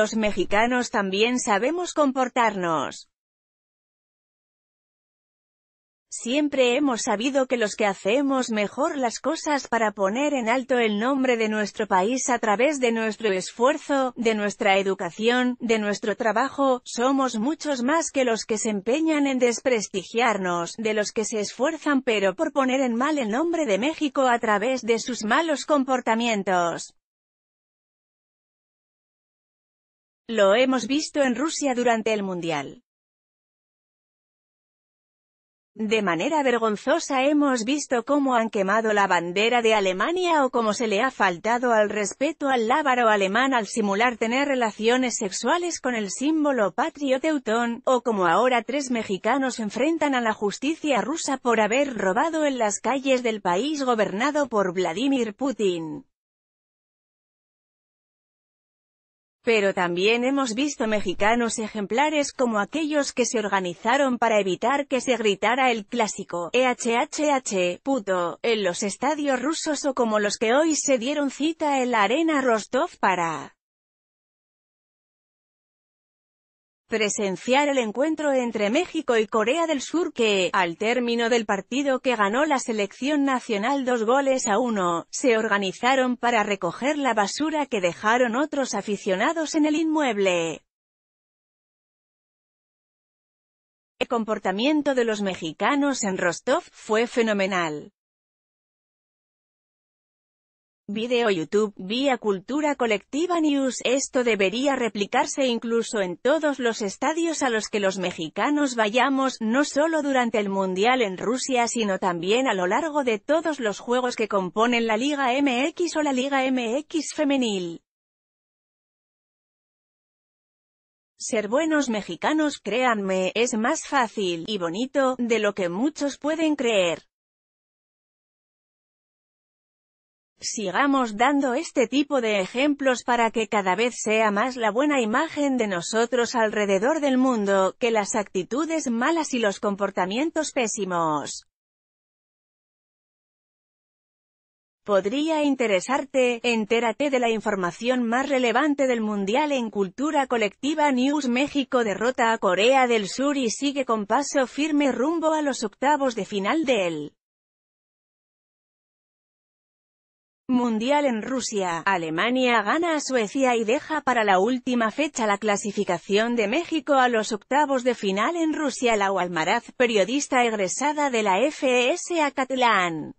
los mexicanos también sabemos comportarnos. Siempre hemos sabido que los que hacemos mejor las cosas para poner en alto el nombre de nuestro país a través de nuestro esfuerzo, de nuestra educación, de nuestro trabajo, somos muchos más que los que se empeñan en desprestigiarnos, de los que se esfuerzan pero por poner en mal el nombre de México a través de sus malos comportamientos. Lo hemos visto en Rusia durante el Mundial. De manera vergonzosa hemos visto cómo han quemado la bandera de Alemania o cómo se le ha faltado al respeto al lábaro alemán al simular tener relaciones sexuales con el símbolo patrio teutón, o cómo ahora tres mexicanos enfrentan a la justicia rusa por haber robado en las calles del país gobernado por Vladimir Putin. Pero también hemos visto mexicanos ejemplares como aquellos que se organizaron para evitar que se gritara el clásico EHHH, puto, en los estadios rusos o como los que hoy se dieron cita en la arena Rostov para presenciar el encuentro entre México y Corea del Sur que, al término del partido que ganó la selección nacional dos goles a uno, se organizaron para recoger la basura que dejaron otros aficionados en el inmueble. El comportamiento de los mexicanos en Rostov fue fenomenal. Video YouTube, vía Cultura Colectiva News. Esto debería replicarse incluso en todos los estadios a los que los mexicanos vayamos, no solo durante el Mundial en Rusia sino también a lo largo de todos los juegos que componen la Liga MX o la Liga MX femenil. Ser buenos mexicanos, créanme, es más fácil, y bonito, de lo que muchos pueden creer. Sigamos dando este tipo de ejemplos para que cada vez sea más la buena imagen de nosotros alrededor del mundo, que las actitudes malas y los comportamientos pésimos. Podría interesarte, entérate de la información más relevante del Mundial en Cultura Colectiva News México derrota a Corea del Sur y sigue con paso firme rumbo a los octavos de final del Mundial en Rusia, Alemania gana a Suecia y deja para la última fecha la clasificación de México a los octavos de final en Rusia. la Almaraz, periodista egresada de la FES Catalán.